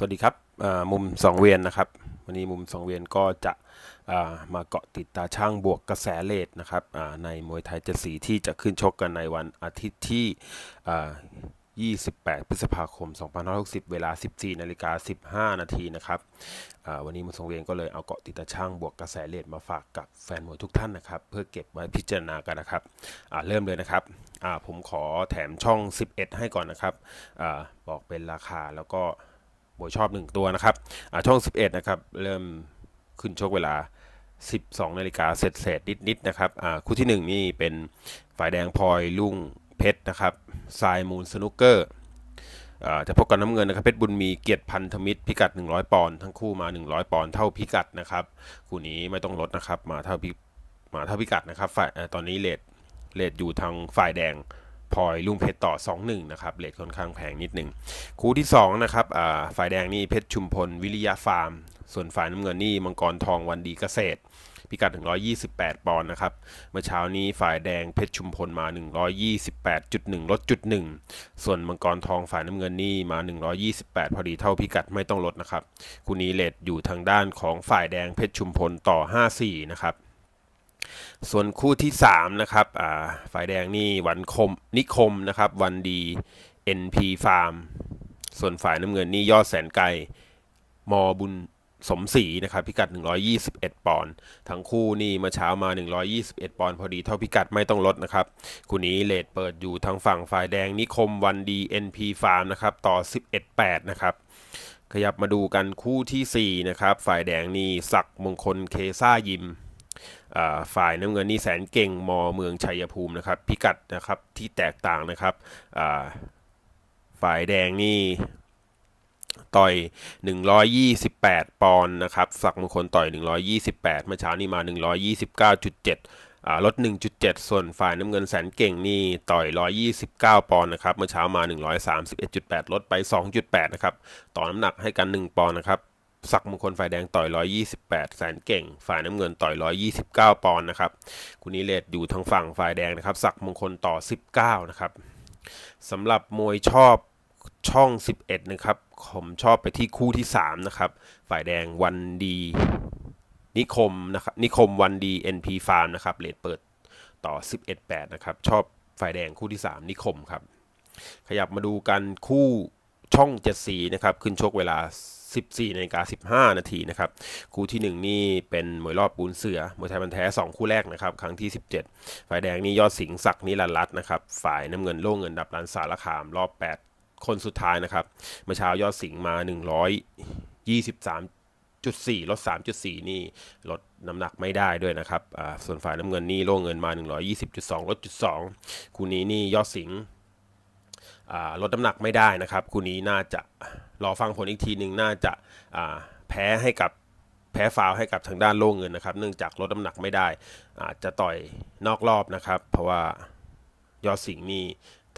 สวัสดีครับมุม2เวียนนะครับ วันนี้มุม2เวียนก็จะมาเกาะติดตาช่างบวกกระแสเลทนะครับในมวยไทยเจ็ดสีที่จะขึ้นชกกันในวันอาทิตย์ที่28พฤษภาคม2560เวลา 14 นาฬิกา 15 นาทีนะครับวันนี้มุมสงเวียนก็เลยเอาเกาะติดตาช่างบวกกระแสเลทมาฝากกับแฟนมวยทุกท่านนะครับเพื่อเก็บไว้พิจารณากันนะครับเริ่มเลยนะครับผมขอแถมช่อง 11 ให้ก่อนนะครับบอกเป็นราคาแล้วก็บวยชอบ1ตัวนะครับช่อง 11นะครับ เริ่มขึ้นชกเวลา 12นาฬิกาเสร็จเสร็จนิดๆนะครับคู่ที่1นี่เป็นฝ่ายแดงพลอยลุ่งเพชรนะครับทรายมูลสนุกเกอร์จะพบกับน้ำเงินนะครับเพชรบุญมีเกียรติพันธมิตรพิกัด100ปอนด์ทั้งคู่มา 100 ปอนด์เท่าพิกัดนะครับ คู่นี้ไม่ต้องลดนะครับมาเท่าพิมาเท่าพิกัดนะครับ ฝ่ายตอนนี้เลทเลทอยู่ทางฝ่ายแดงพอยลุงเพชรต่อ 2-1นะครับเลทค่อนข้างแพงนิดหนึ่งคู่ที่2นะครับฝ่ายแดงนี่เพชรชุมพลวิริยาฟาร์ม ส่วนฝ่ายน้ำเงินนี่มังกรทองวันดีเกษตรพิกัด 128ปอนด์นะครับเมื่อเช้านี้ฝ่ายแดงเพชรชุมพลมา128.1ลดจุด1ส่วนมังกรทองฝ่ายน้ำเงินนี่มา 128 พอดีเท่าพิกัดไม่ต้องลดนะครับคู่นี้เลทอยู่ทางด้านของฝ่ายแดงเพชรชุมพลต่อ 5-4 นะครับส่วนคู่ที่3นะครับฝ่ายแดงนี่วันคมนิคมนะครับวันดี NP f a r มส่วนฝ่ายน้ำเงินนี่ยอดแสนไกลมอบุญสมศรีนะครับพิกัด 121 ปอนด์ ทั้งคู่นี่มาเช้ามา 121 ปอนด์พอดีเท่าพิกัดไม่ต้องลดนะครับ คู่นี้เลทเปิดอยู่ทางฝั่งฝ่ายแดงนิคมวันดี NP f a r มนะครับต่อ 11.8นะครับ ขยับมาดูกันคู่ที่4นะครับฝ่ายแดงนี่ศักมงคลเคซ่ายิมฝ่ายน้ำเงินนี่แสนเก่งมอเมืองชัยภูมินะครับพิกัดนะครับที่แตกต่างนะครับฝ่ายแดงนี่ ต่อย 128 ปอนด์นะครับสักมงคลต่อย 128เมื่อเช้านี้มา 129.7อ่าลด 1.7 ส่วนฝ่ายน้ำเงินแสนเก่งนี่ ต่อย 129 ปอนด์นะครับเมื่อเช้ามา 131.8 ลดไป 2.8นะครับต่อน้ำหนักให้กัน 1 ปอนด์นะครับสักมงคลฝ่ายแดงต่อย128แสนเก่งฝ่ายน้ำเงินต่อย129 ปอนด์นะครับคุณนิเลศอยู่ทางฝั่งฝ่ายแดงนะครับสักมงคลต่อ 19นะครับสำหรับมวยชอบช่อง 11นะครับผมชอบไปที่คู่ที่3นะครับฝ่ายแดงวันดี นิคมนะครับนิคมวันดี NP Farm นะครับเลทเปิดต่อ 11-8นะครับชอบฝ่ายแดงคู่ที่ 3 นิคมครับขยับมาดูกันคู่ช่อง74นะครับขึ้นชกเวลา14นาฬิกา15 นาทีนะครับคู่ที่ 1 นี่ เป็นมวยรอบปูน เสือมวยไทยมันแท้ 2 คู่แรกนะครับครั้งที่ 17 ฝ่ายแดงนี่ยอดสิงศักดิ์นิรันดร์ันะครับ ฝ่ายน้ำเงิน โล่งเงินดับรันสารคามรอบ 8 คนสุดท้ายนะครับเมื่อเช้ายอดสิงมา123จุดสี่ลดสามจุดสี่นี่ลดน้ำหนักไม่ได้ด้วยนะครับส่วนฝ่ายน้ำเงินนี่ โล่งเงินมา 120.2ลดจุดสองคู่นี้นี่ยอดสิงลดน้ำหนักไม่ได้นะครับคู่นี้น่าจะรอฟังผลอีกทีหนึ่งน่าจะแพ้ให้กับแพ้ฟาวให้กับทางด้านโล่งเงินนะครับ เนื่องจากลดน้ำหนักไม่ได้อาจจะต่อยนอกรอบนะครับ เพราะว่ายอดสิงห์นี่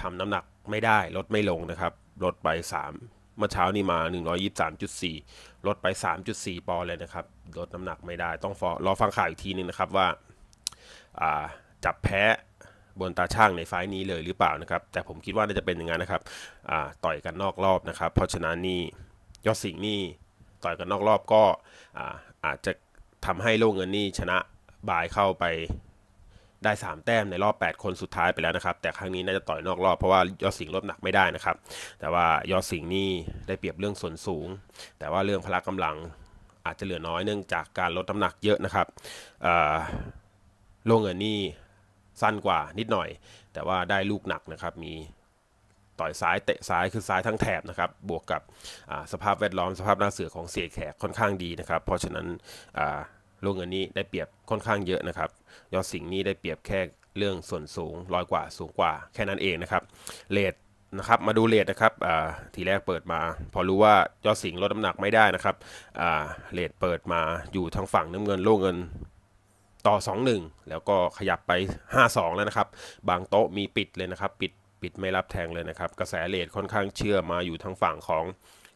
ทำน้ำหนักไม่ได้ลดไม่ลงนะครับลดไป3เมื่อเช้านี่มา 123.4ลดไป 3.4ปอนด์เลยนะครับลดน้ำหนักไม่ได้ต้องรอฟังข่าวอีกทีนึงนะครับว่าจับแพ้บนตาช่างในไฟนี้เลยหรือเปล่านะครับ แต่ผมคิดว่าน่าจะเป็นอย่างนั้นนะครับต่อยกันนอกรอบนะครับ เพราะฉะนั้นนี่ยอดสิงนี่ต่อยกันนอกรอบก็อาจจะทำให้โล่เงินนี่ชนะบายเข้าไปได้3แต้มในรอบ8 คนสุดท้ายไปแล้วนะครับแต่ครั้งนี้น่าจะต่อยนอกรอบเพราะว่ายอดสิงห์ลดหนักไม่ได้นะครับ แต่ว่ายอดสิงห์นี่ได้เปรียบเรื่องส่วนสูง แต่ว่าเรื่องพละกำลังอาจจะเหลือน้อยเนื่องจากการลดน้ำหนักเยอะนะครับโล่เงินนี่สั้นกว่านิดหน่อยแต่ว่าได้ลูกหนักนะครับ มีต่อยซ้ายเตะซ้ายคือซ้ายทั้งแถบนะครับ บวกกับสภาพแวดล้อมสภาพหน้าเสือของเสียแขกค่อนข้างดีนะครับ เพราะฉะนั้นลูกเงินนี้ได้เปรียบค่อนข้างเยอะนะครับ ยอดสิงห์นี้ได้เปรียบแค่เรื่องส่วนสูงลอยกว่า สูงกว่าแค่นั้นเองนะครับเลทนะครับมาดูเลทนะครับทีแรกเปิดมา พอรู้ว่ายอดสิงห์ลดน้ำหนักไม่ได้นะครับเลทเปิดมาอยู่ทางฝั่งน้ำเงินโล่เงินต่อ2-1แล้วก็ขยับไป 5-2 แล้วนะครับ บางโต๊ะมีปิดเลยนะ ครับปิดปิดไม่รับแทงเลยนะครับ กระแสเลทค่อนข้างเชื่อมา อยู่ทางฝั่งของ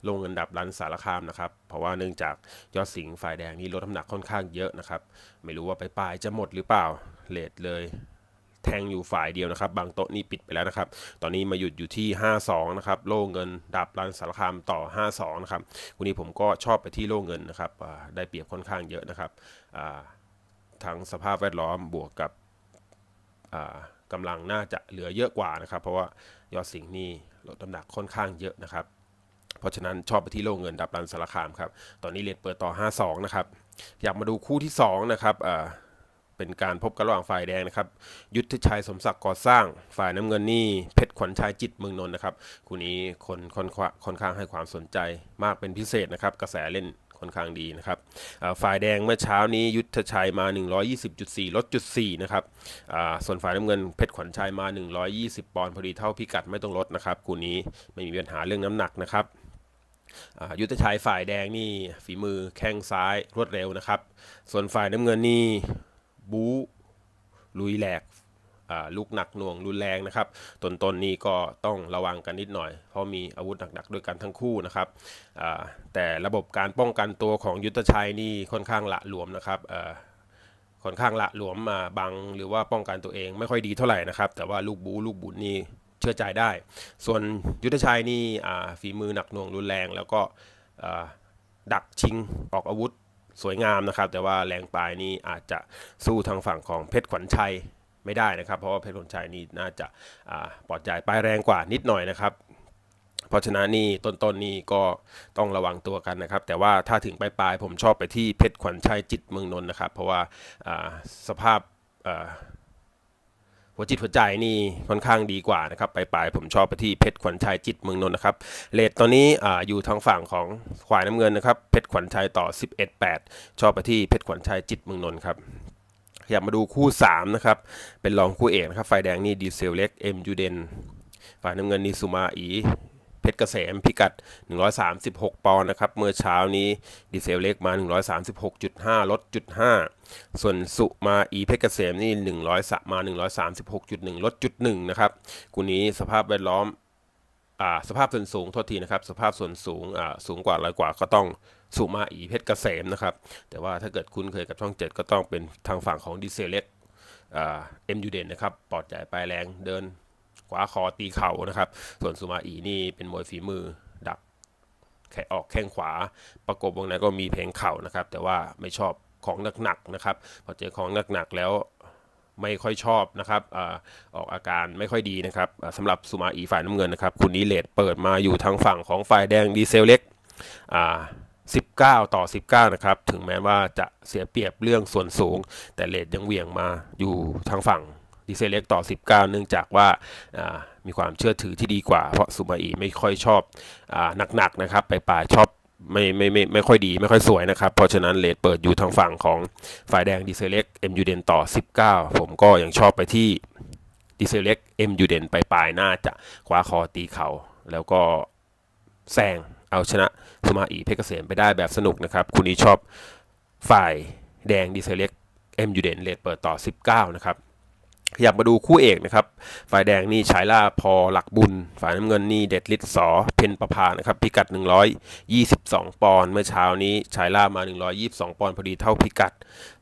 ลงเงินดับรันสารคามนะครับเพราะว่าเนื่องจากยอดสิงฝ่ายแดงนี่ลดน้ำหนักค่อนข้างเยอะนะครับ ไม่รู้ว่าไปปลายจะหมดหรือเปล่าเลทเลย แทงอยู่ฝ่ายเดียวนะครับ บางโต๊ะนี่ปิดไปแล้วนะครับตอนนี้มาหยุดอยู่ที่ 5-2นะครับโล่เงินดับรันสารคามต่อ 5-2นะครับวันนี้ผมก็ชอบไปที่โล่เงินนะครับได้เปรียบค่อนข้างเยอะนะครับทั้งสภาพแวดล้อมบวกกับกำลังน่าจะเหลือเยอะกว่านะครับ เพราะว่ายอดสิงนี่ลดน้ำหนักค่อนข้างเยอะนะครับ เพราะฉะนั้นชอบไปที่โลเงินดับลันสารคามครับ ตอนนี้เลทเปิดต่อ 5-2 นะครับ อยากมาดูคู่ที่ 2 นะครับเป็นการพบกันระหว่างฝ่ายแดงนะครับ ยุทธชัยสมศักดิ์ก่อสร้างฝ่ายน้ำเงินนี่เพชรขวัญชายจิตเมืองนนท์นะครับคู่นี้คนค่อนข้างให้ความสนใจมากเป็นพิเศษนะครับกระแสเล่นค่อนข้างดีนะครับฝ่ายแดงเมื่อเช้านี้ยุทธชัยมา 120.4 ลดจุด4นะครับส่วนฝ่ายน้ำเงิน เพชรขวัญชัย มา 120 ปอนด์พอดีเท่าพิกัดไม่ต้องลดนะครับคู่นี้ไม่มีปัญหาเรื่องน้ำหนักนะครับยุทธชัยฝ่ายแดงนี่ฝีมือแข้งซ้ายรวดเร็วนะครับส่วนฝ่ายน้ำเงินนี่บู ลุยแหลกลูกหนักหน่วงรุนแรงนะครับตนตนนี้ก็ต้องระวังกันนิดหน่อย เพราะมีอาวุธหนักๆด้วยกันทั้งคู่นะครับแต่ระบบการป้องกันตัวของยุทธชัยนี่ค่อนข้างละหลวมนะครับค่อนข้างละหลวมมาบังหรือว่าป้องกันตัวเองไม่ค่อยดีเท่าไหร่นะครับ แต่ว่าลูกบูลูกบุญนี่เชื่อใจได้ ส่วนยุทธชัยนี่ฝีมือหนักหน่วงรุนแรง แล้วก็ดักชิงออกอาวุธสวยงามนะครับ แต่ว่าแรงปลายนี่อาจจะสู้ทางฝั่งของเพชรขวัญชัยไม่ได้นะครับเพราะว่าเพชรพลชัยนี่น่าจะปลอดใจไปแรงกว่า นิดหน่อยนะครับ เพราะฉะนั้นนี่ต้นๆนนี่ก็ต้องระวังตัวกันนะครับ แต่ว่าถ้าถึงปลายๆผมชอบไปที่เพชรขวัญชัยจิตเมืองนนท์นะครับ เพราะว่าสภาพหัวจิตหัวใจนี่ค่อนข้างดีกว่านะครับยปลายผมชอบไปที่เพชรขวัญชัยจิตเมืองนนท์นะครับเลทตอนนี้ออยู่ทางฝั่งของขวายน้ำเงินนะครับเพชรขวัญชัยต่อ 11-8 ชอบไปที่เพชรขวัญชัยจิตเมืองนนท์ครับขยับมาดูคู่3นะครับ เป็นรองคู่เอกนะครับ ฝ่ายแดงนี่ดีเซลเล็กเอ็มยูเดน ฝ่ายน้ำเงินนี่สุมาอี เพชรเกษมพิกัด 136ปอนด์นะครับ เมื่อเช้านี้ดีเซลเล็กมา 136.5ลดจุด5ส่วนสุมาอี เพชรเกษมนี่1 0 0มา136.1ลดจุด1นะครับ คู่นี้สภาพแวดล้อมสภาพส่วนสูงโทษทีนะครับสภาพส่วนสูงสูงกว่าร้อยกว่าก็ต้องสุมาอีเพชรเกษมนะครับ แต่ว่าถ้าเกิดคุ้นเคยกับช่อง7ก็ต้องเป็นทางฝั่งของดิเซเล็กเอ็มยูเดนนะครับปอดใหญ่ปลายแรงเดินขวาคอตีเข่านะครับ ส่วนสุมาอีนี่เป็นมวยฝีมือดักแขออกแข้งขวาประกบวงในก็มีเพลงเข่านะครับ แต่ว่าไม่ชอบของหนักๆนะครับพอเจอของหนักๆแล้วไม่ค่อยชอบนะครับอออกอาการไม่ค่อยดีนะครับสำหรับสุมาอีฝ่ายน้ำเงินนะครับคุณนี้เลดเปิดมาอยู่ทางฝั่งของฝ่ายแดงดีเซลเล็ก19ต่อ19นะครับถึงแม้ว่าจะเสียเปรียบเรื่องส่วนสูงแต่เลดยังเวี่ยงมาอยู่ทางฝั่งดีเซลเล็กต่อ19 เนื่องจากว่ามีความเชื่อถือที่ดีกว่าเพราะสุมาอีไม่ค่อยชอบอหนักๆนะครับไปป่าชอบไม่ไม่ไม่ไม่ค่อยดีไม่ค่อยสวยนะครับ เพราะฉะนั้นเลทเปิดอยู่ทางฝั่งของฝ่ายแดงดีเซเล็กเอ็มยูเดนต่อ 19 ผมก็ยังชอบไปที่ดีเซเล็กเอ็มยูเดนไปปลายน่าจะคว้าคอตีเขา่าแล้วก็แซงเอาชนะ สมาอีเพกเกษมไปได้แบบสนุกนะครับ คุณนี้ชอบฝ่ายแดงดีเซเล็กเอ็มยูเดนเลทเปิดต่อ 19 นะครับขยับมาดูคู่เอกนะครับ ฝ่ายแดงนี่ฉายล่าพอ หลักบุญ ฝ่ายน้ำเงินนี่เด็ดลิศสอ เพนประพานะครับพิกัด 122 ปอนด์เมื่อเช้านี้ฉายล่ามา 122 ปอนด์พอดีเท่าพิกัด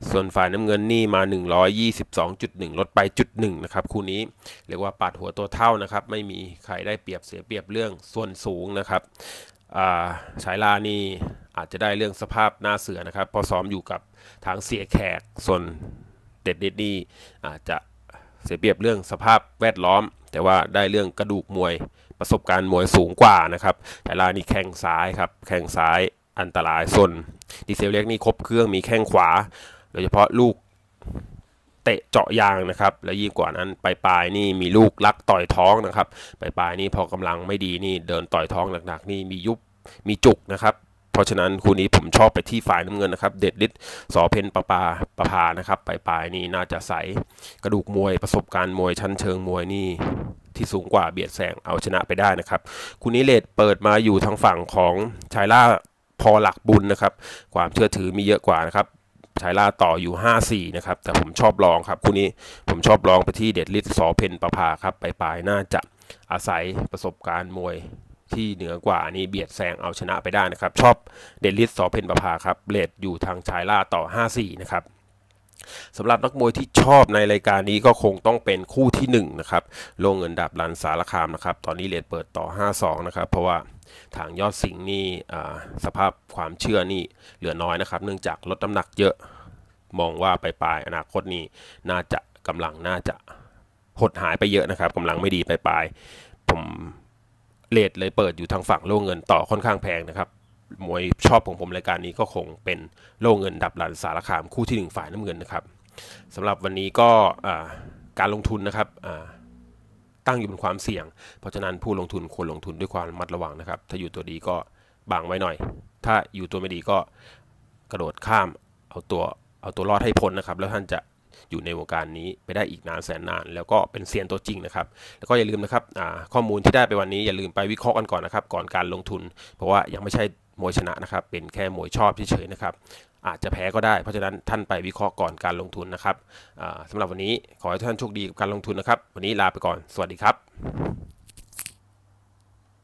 ส่วนฝ่ายน้ำเงินนี่มา 122.1 ลดไปจุดหนึ่งนะครับคู่นี้เรียกว่าปาดหัวตัวเท่านะครับไม่มีใครได้เปรียบเสียเปรียบเรื่องส่วนสูงนะครับฉายลานี่อาจจะได้เรื่องสภาพหน้าเสือนะครับ พอซ้อมอยู่กับทางเสียแขกส่วนเด็ดเด็ดนี่อาจจะเสียเปรียบเรื่องสภาพแวดล้อม แต่ว่าได้เรื่องกระดูกมวยประสบการณ์มวยสูงกว่านะครับแต่ลานี่แข้งซ้ายครับ แข้งซ้ายอันตรายส่วนดีเซลเล็กนี่ครบเครื่องมีแข้งขวาโดยเฉพาะลูกเตะเจาะยางนะครับ และยิ่งกว่านั้นปลายปลายนี่มีลูกลักต่อยท้องนะครับปลายปลายนี่พอกำลังไม่ดีนี่เดินต่อยท้องหนักๆนี่มียุบมีจุกนะครับเพราะฉะนั้นคู่นี้ผมชอบไปที่ฝ่ายน้ำเงินนะครับเด็ดลิศสอเพนปะปาปะพานะครับปลายปลายนี่น่าจะใสกระดูกมวยประสบการณ์มวยชั้นเชิงมวยนี่ที่สูงกว่าเบียดแซงเอาชนะไปได้นะครับคู่นี้เลดเปิดมาอยู่ทางฝั่งของชายล่าพอหลักบุญนะครับความเชื่อถือมีเยอะกว่านะครับชายล่าต่ออยู่ 5-4นะครับแต่ผมชอบลองครับคู่นี้ผมชอบลองไปที่เด็ดลิศสอเพนประภาครับปลายๆน่าจะอาศัยประสบการณ์มวยที่เหนือกว่านี้เบียดแซงเอาชนะไปได้นะครับ ชอบเดลิสสอเพนประภาครับเลดอยู่ทางชายล่าต่อ 5-4นะครับสำหรับนักมวยที่ชอบในรายการนี้ก็คงต้องเป็นคู่ที่1นนะครับลงเงินดับรันสารคามนะครับตอนนี้เลดเปิดต่อ 5-2นะครับเพราะว่าทางยอดสิงนี่สภาพความเชื่อนี่เหลือน้อยนะครับ เนื่องจากลดน้ำหนักเยอะมองว่าไปลายอนาคตนี้น่าจะกำลังน่าจะหดหายไปเยอะนะครับกำลังไม่ดีไปลายผมเลทเลย เปิดอยู่ทางฝั่งโล่เงินต่อค่อนข้างแพงนะครับมวยชอบของผมรายการนี้ก็คงเป็นโล่เงิน ดับหลันสารคามคู่ที่1ฝ่ายน้ำเงินนะครับสำหรับวันนี้ก็การลงทุนนะครับตั้งอยู่บนความเสี่ยง เพราะฉะนั้นผู้ลงทุนควรลงทุนด้วยความระมัดระวังนะครับ ถ้าอยู่ตัวดีก็บางไว้หน่อย ถ้าอยู่ตัวไม่ดีก็กระโดดข้ามเอาตัวเอาตัวรอดให้พ้นนะครับแล้วท่านจะอยู่ในวงการนี้ไปได้อีกนานแสนนาน แล้วก็เป็นเซียนตัวจริงนะครับ แล้วก็อย่าลืมนะครับข้อมูลที่ได้ไปวันนี้อย่าลืมไปวิเคราะห์กันก่อนนะครับ ก่อนการลงทุน เพราะว่ายังไม่ใช่มวยชนะนะครับเป็นแค่มวยชอบเฉยๆนะครับ อาจจะแพ้ก็ได้เพราะฉะนั้นท่านไปวิเคราะห์ก่อนการลงทุนนะครับสำหรับวันนี้ขอให้ท่านโชคดีกับการลงทุนนะครับ วันนี้ลาไปก่อนสวัสดีครับ